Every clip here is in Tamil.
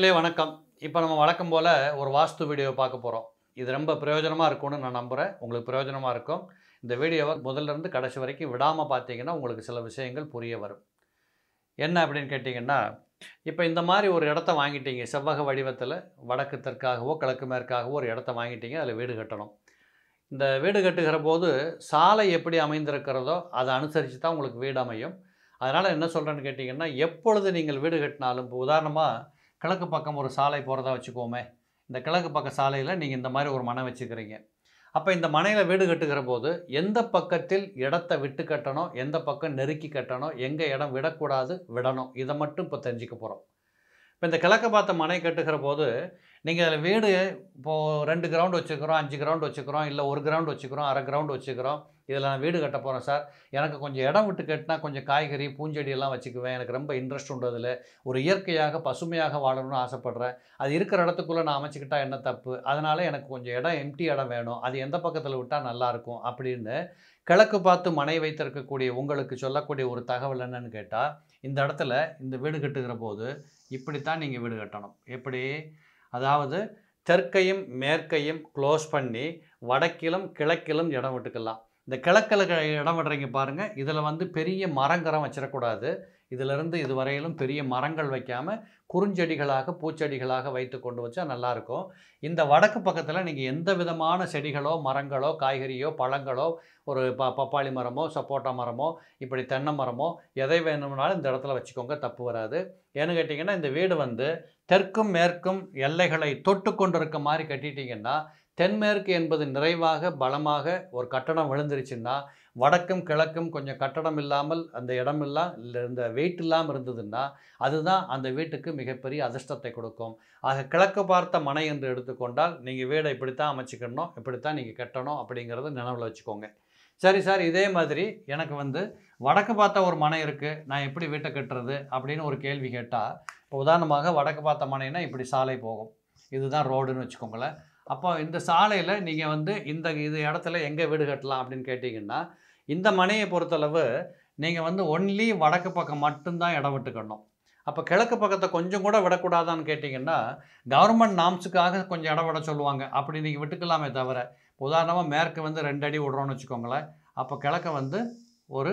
நேயர்களே வணக்கம் இப்போ நம்ம வழக்கம் போல் ஒரு வாஸ்து வீடியோ பார்க்க போகிறோம் இது ரொம்ப பிரயோஜனமாக இருக்கும்னு நான் நம்புகிறேன் உங்களுக்கு பிரயோஜனமாக இருக்கும் இந்த வீடியோவை முதல்லேருந்து கடைசி வரைக்கும் விடாமல் பார்த்தீங்கன்னா உங்களுக்கு சில விஷயங்கள் புரிய வரும் என்ன அப்படின்னு கேட்டிங்கன்னா இப்போ இந்த மாதிரி ஒரு இடத்த வாங்கிட்டீங்க செவ்வக வடிவத்தில் வடக்கு தெற்காகவோ கிழக்கு மேற்காகவோ ஒரு இடத்த வாங்கிட்டீங்க அதில் வீடு கட்டணும் இந்த வீடு கட்டுகிற போது சாலை எப்படி அமைந்திருக்கிறதோ அதை அனுசரித்து தான் உங்களுக்கு வீடு அமையும் அதனால் என்ன சொல்கிறேன்னு கேட்டிங்கன்னா எப்பொழுது நீங்கள் வீடு கட்டினாலும் இப்போ உதாரணமாக கிழக்கு பக்கம் ஒரு சாலை போகிறதா வச்சுக்கோமே இந்த கிழக்கு பக்க சாலையில் நீங்கள் இந்த மாதிரி ஒரு மனை வச்சுக்கிறீங்க அப்போ இந்த மனையில் வீடு கட்டுகிற போது எந்த பக்கத்தில் இடத்த விட்டு கட்டணும் எந்த பக்கம் நெருக்கி கட்டணும் எங்கே இடம் விடக்கூடாது விடணும் இதை மட்டும் இப்போ தெரிஞ்சுக்க போகிறோம் இப்போ இந்த கிழக்க பார்த்த மனை கட்டுகிற போது நீங்கள் அதில் வீடு இப்போது ரெண்டு கிரவுண்ட் வச்சுக்கிறோம் அஞ்சு கிரவுண்டு வச்சுக்கிறோம் இல்லை ஒரு கிரவுண்டு வச்சுக்கிறோம் அரை கிரவுண்ட் வச்சுக்கிறோம் இதில் நான் வீடு கட்ட போகிறேன் சார் எனக்கு கொஞ்சம் இடம் விட்டு கேட்டால் கொஞ்சம் காய்கறி பூஞ்செடியெல்லாம் வச்சுக்குவேன் எனக்கு ரொம்ப இன்ட்ரெஸ்ட் உண்டு அதில் ஒரு இயற்கையாக பசுமையாக வாழணும்னு ஆசைப்பட்றேன் அது இருக்கிற இடத்துக்குள்ளே நான் அமைச்சிக்கிட்டால் என்ன தப்பு அதனால் எனக்கு கொஞ்சம் இடம் எம்டி இடம் வேணும் அது எந்த பக்கத்தில் விட்டால் நல்லாயிருக்கும் அப்படின்னு கிழக்கு பார்த்து மனை வைத்திருக்கக்கூடிய உங்களுக்கு சொல்லக்கூடிய ஒரு தகவல் என்னன்னு கேட்டால் இந்த இடத்துல இந்த வீடு கட்டுகிற போது இப்படித்தான் நீங்கள் வீடு கட்டணும் எப்படி அதாவது தெற்கையும் மேற்கையும் க்ளோஸ் பண்ணி வடக்கிலும் கிழக்கிலும் இடம் விட்டுக்கலாம் இந்த கிழக்கில் இடம் விடுறீங்க பாருங்கள் இதில் வந்து பெரிய மரங்கரம் வச்சிடக்கூடாது இதிலிருந்து இது வரையிலும் பெரிய மரங்கள் வைக்காமல் குறுஞ்செடிகளாக பூச்செடிகளாக வைத்து கொண்டு வச்சா நல்லாயிருக்கும் இந்த வடக்கு பக்கத்தில் நீங்கள் எந்த விதமான செடிகளோ மரங்களோ காய்கறியோ பழங்களோ ஒரு ப பப்பாளி மரமோ சப்போட்டா மரமோ இப்படி தென்னை மரமோ எதை வேணும்னாலும் இந்த இடத்துல வச்சுக்கோங்க தப்பு வராது ஏன்னு கேட்டிங்கன்னா இந்த வீடு வந்து தெற்கும் மேற்கும் எல்லைகளை தொட்டு கொண்டிருக்க மாதிரி கட்டிட்டிங்கன்னா தென்மேற்கு என்பது நிறைவாக பலமாக ஒரு கட்டடம் விழுந்துருச்சுன்னா வடக்கும் கிழக்கும் கொஞ்சம் கட்டடம் இல்லாமல் அந்த இடமெல்லாம் இந்த வெயிட் இல்லாமல் இருந்ததுன்னா அதுதான் அந்த வீட்டுக்கு மிகப்பெரிய அதிர்ஷ்டத்தை கொடுக்கும் ஆக கிழக்கு பார்த்த மனை என்று எடுத்துக்கொண்டால் நீங்கள் வீடை இப்படித்தான் அமைச்சிக்கணும் இப்படித்தான் நீங்கள் கட்டணும் அப்படிங்கிறத நினைவில் வச்சுக்கோங்க சரி சார் இதே மாதிரி எனக்கு வந்து வடக்கு பார்த்த ஒரு மனை இருக்குது நான் எப்படி வீட்டை கட்டுறது அப்படின்னு ஒரு கேள்வி கேட்டால் இப்போ உதாரணமாக வடக்கு பார்த்த மனைனா இப்படி சாலை போகும் இதுதான் ரோடுன்னு வச்சுக்கோங்களேன் அப்போ இந்த சாலையில் நீங்கள் வந்து இந்த இது இடத்துல எங்கே வீடு கட்டலாம் அப்படின்னு கேட்டிங்கன்னா இந்த மனையை பொறுத்தளவு நீங்கள் வந்து ஒன்லி வடக்கு பக்கம் மட்டும்தான் இடம் விட்டுக்கணும் அப்போ கிழக்கு பக்கத்தை கொஞ்சம் கூட விடக்கூடாதான்னு கேட்டிங்கன்னா கவர்மெண்ட் நாம்ஸுக்காக கொஞ்சம் இடம் விட சொல்லுவாங்க அப்படி நீங்கள் விட்டுக்கலாமே தவிர உதாரணமாக மேற்கு வந்து ரெண்டு அடி விடுறோன்னு வச்சுக்கோங்களேன் அப்போ கிழக்க வந்து ஒரு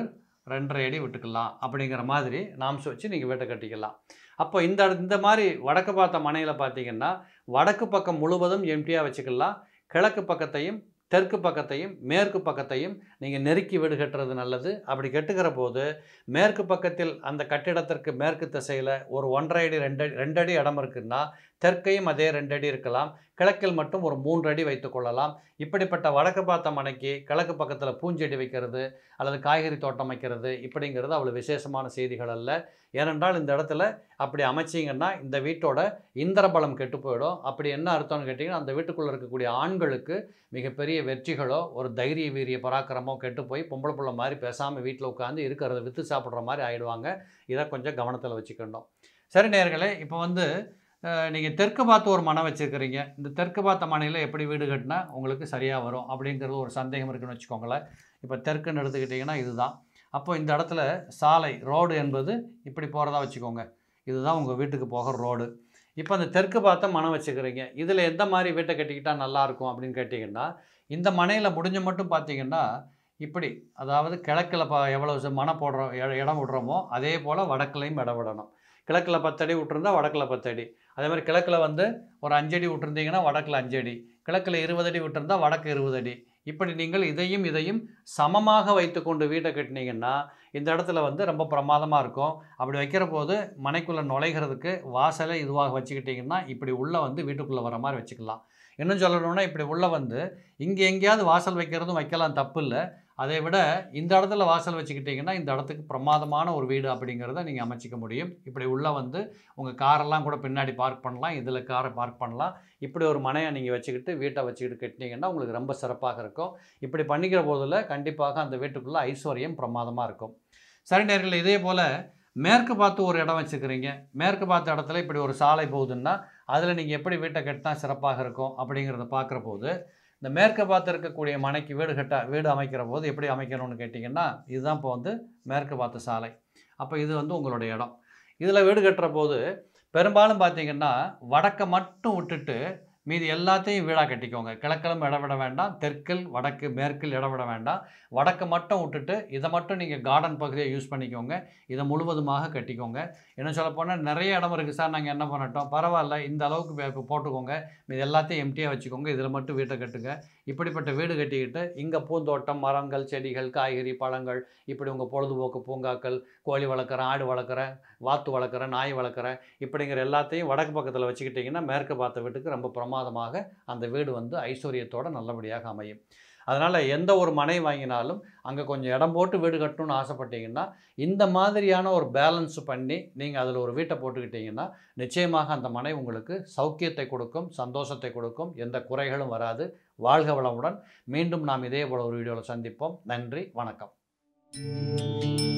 ரெண்டரை அடி விட்டுக்கலாம் அப்படிங்கிற மாதிரி நாம்ஸ் வச்சு நீங்கள் வீட்டை கட்டிக்கலாம் அப்போ இந்த இந்த மாதிரி வடக்கு பார்த்த மனையில் பார்த்தீங்கன்னா வடக்கு பக்கம் முழுவதும் எம்டியாக வச்சுக்கலாம் கிழக்கு பக்கத்தையும் தெற்கு பக்கத்தையும் மேற்கு பக்கத்தையும் நீங்கள் நெருக்கி வீடு கட்டுறது நல்லது அப்படி கெட்டுக்கிற போது மேற்கு பக்கத்தில் அந்த கட்டிடத்திற்கு மேற்கு திசையில் ஒரு ஒன்றரை அடி ரெண்டு ரெண்டடி இடம் இருக்குன்னா தெற்கையும் அதே ரெண்டு அடி இருக்கலாம் கிழக்கில் மட்டும் ஒரு மூன்று அடி வைத்துக் கொள்ளலாம் இப்படிப்பட்ட வடக்கு பார்த்த மனைக்கு கிழக்கு பக்கத்தில் பூஞ்செடி வைக்கிறது அல்லது காய்கறி தோட்டம் வைக்கிறது இப்படிங்கிறது அவ்வளோ விசேஷமான செய்திகள் அல்ல ஏனென்றால் இந்த இடத்துல அப்படி அமைச்சிங்கன்னா இந்த வீட்டோட இந்திரபலம் கெட்டு போயிடும் அப்படி என்ன அர்த்தம்னு கேட்டிங்கன்னா அந்த வீட்டுக்குள்ளே இருக்கக்கூடிய ஆண்களுக்கு மிகப்பெரிய வெற்றிகளோ ஒரு தைரிய வீரிய பராக்கிரமோ கெட்டு போய் பொம்பளை பிள்ளை மாதிரி பேசாமல் வீட்டில் உட்காந்து இருக்கிறத விற்று சாப்பிட்ற மாதிரி ஆகிடுவாங்க இதை கொஞ்சம் கவனத்தில் வச்சுக்கணும் சரி நேர்களே இப்போ வந்து நீங்கள் தெற்கு பார்த்து ஒரு மனம் வச்சுருக்கிறீங்க இந்த தெற்கு பார்த்த மனையில் எப்படி வீடு கட்டினா உங்களுக்கு சரியாக வரும் அப்படிங்கிறது ஒரு சந்தேகம் இருக்குன்னு வச்சுக்கோங்களேன் இப்போ தெற்குன்னு எடுத்துக்கிட்டிங்கன்னா இதுதான் அப்போது இந்த இடத்துல சாலை ரோடு என்பது இப்படி போகிறதா வச்சுக்கோங்க இதுதான் உங்கள் வீட்டுக்கு போகிற ரோடு இப்போ அந்த தெற்கு பார்த்த மனம் வச்சுக்கிறீங்க இதில் எந்த மாதிரி வீட்டை கட்டிக்கிட்டால் நல்லாயிருக்கும் அப்படின்னு கேட்டிங்கன்னா இந்த மனையில் முடிஞ்ச மட்டும் பார்த்தீங்கன்னா இப்படி அதாவது கிழக்கில் ப எவ்வளோ மனம் போடுறோம் இடம் விடுறோமோ அதே போல் வடக்குலையும் இடம் விடணும் கிழக்கில் பத்தடி விட்டுருந்தா வடக்கில் பத்தடி அதே மாதிரி கிழக்கில் வந்து ஒரு அஞ்சடி விட்டுருந்தீங்கன்னா வடக்கில் அஞ்சடி கிழக்கில் இருபது அடி விட்டுருந்தால் வடக்கு இருபது அடி இப்படி நீங்கள் இதையும் இதையும் சமமாக வைத்துக்கொண்டு வீட்டை கட்டினீங்கன்னா இந்த இடத்துல வந்து ரொம்ப பிரமாதமாக இருக்கும் அப்படி வைக்கிற போது மனைக்குள்ளே நுழைகிறதுக்கு வாசலை இதுவாக வச்சுக்கிட்டிங்கன்னா இப்படி உள்ளே வந்து வீட்டுக்குள்ளே வர மாதிரி வச்சுக்கலாம் இன்னும் சொல்லணும்னா இப்படி உள்ளே வந்து இங்கே எங்கேயாவது வாசல் வைக்கிறதும் வைக்கலாம் தப்பு இல்லை அதை விட இந்த இடத்துல வாசல் வச்சுக்கிட்டிங்கன்னா இந்த இடத்துக்கு பிரமாதமான ஒரு வீடு அப்படிங்கிறத நீங்கள் அமைச்சிக்க முடியும் இப்படி உள்ளே வந்து உங்கள் காரெல்லாம் கூட பின்னாடி பார்க் பண்ணலாம் இதில் காரை பார்க் பண்ணலாம் இப்படி ஒரு மனையை நீங்கள் வச்சுக்கிட்டு வீட்டை வச்சுக்கிட்டு கட்டினீங்கன்னா உங்களுக்கு ரொம்ப சிறப்பாக இருக்கும் இப்படி பண்ணிக்கிற போதில் கண்டிப்பாக அந்த வீட்டுக்குள்ளே ஐஸ்வர்யம் பிரமாதமாக இருக்கும் சரி நேரில் இதே போல் மேற்கு பார்த்து ஒரு இடம் வச்சுக்கிறீங்க மேற்கு பார்த்த இடத்துல இப்படி ஒரு சாலை போகுதுன்னா அதில் நீங்கள் எப்படி வீட்டை கட்டினா சிறப்பாக இருக்கும் அப்படிங்கிறத பார்க்குற போது இந்த மேற்கை பார்த்து இருக்கக்கூடிய மனைக்கு வீடு கட்ட வீடு அமைக்கிற போது எப்படி அமைக்கணும்னு கேட்டிங்கன்னா இதுதான் இப்போ வந்து மேற்கு பார்த்த சாலை அப்போ இது வந்து உங்களுடைய இடம் இதில் வீடு கட்டுற போது பெரும்பாலும் பார்த்திங்கன்னா வடக்கை மட்டும் விட்டுட்டு மீதி எல்லாத்தையும் வீடாக கட்டிக்கோங்க கிழக்கிழம இடவிட வேண்டாம் தெற்கில் வடக்கு மேற்கில் இடவிட வேண்டாம் வடக்கு மட்டும் விட்டுட்டு இதை மட்டும் நீங்கள் கார்டன் பகுதியை யூஸ் பண்ணிக்கோங்க இதை முழுவதுமாக கட்டிக்கோங்க என்ன சொல்லப்போனால் நிறைய இடம் இருக்குது சார் நாங்கள் என்ன பண்ணட்டோம் பரவாயில்ல இந்த அளவுக்கு போட்டுக்கோங்க மீது எல்லாத்தையும் எம்டியாக வச்சுக்கோங்க இதில் மட்டும் வீட்டை கட்டுங்க இப்படிப்பட்ட வீடு கட்டிக்கிட்டு இங்கே பூந்தோட்டம் மரங்கள் செடிகள் காய்கறி பழங்கள் இப்படி உங்கள் பொழுதுபோக்கு பூங்காக்கள் கோழி வளர்க்குறேன் ஆடு வளர்க்குறேன் வாத்து வளர்க்குறேன் நாய் வளர்க்குறேன் இப்படிங்கிற எல்லாத்தையும் வடக்கு பக்கத்தில் வச்சுக்கிட்டிங்கன்னா மேற்கு பார்த்த வீட்டுக்கு ரொம்ப பிரமாதமாக அந்த வீடு வந்து ஐஸ்வர்யத்தோடு நல்லபடியாக அமையும் அதனால் எந்த ஒரு மனை வாங்கினாலும் அங்கே கொஞ்சம் இடம் போட்டு வீடு கட்டணும்னு ஆசைப்பட்டீங்கன்னா இந்த மாதிரியான ஒரு பேலன்ஸ் பண்ணி நீங்கள் அதில் ஒரு வீட்டை போட்டுக்கிட்டிங்கன்னா நிச்சயமாக அந்த மனை உங்களுக்கு சௌக்கியத்தை கொடுக்கும் சந்தோஷத்தை கொடுக்கும் எந்த குறைகளும் வராது வாழ்க வளமுடன் மீண்டும் நாம் இதே போல் ஒரு வீடியோவில் சந்திப்போம் நன்றி வணக்கம்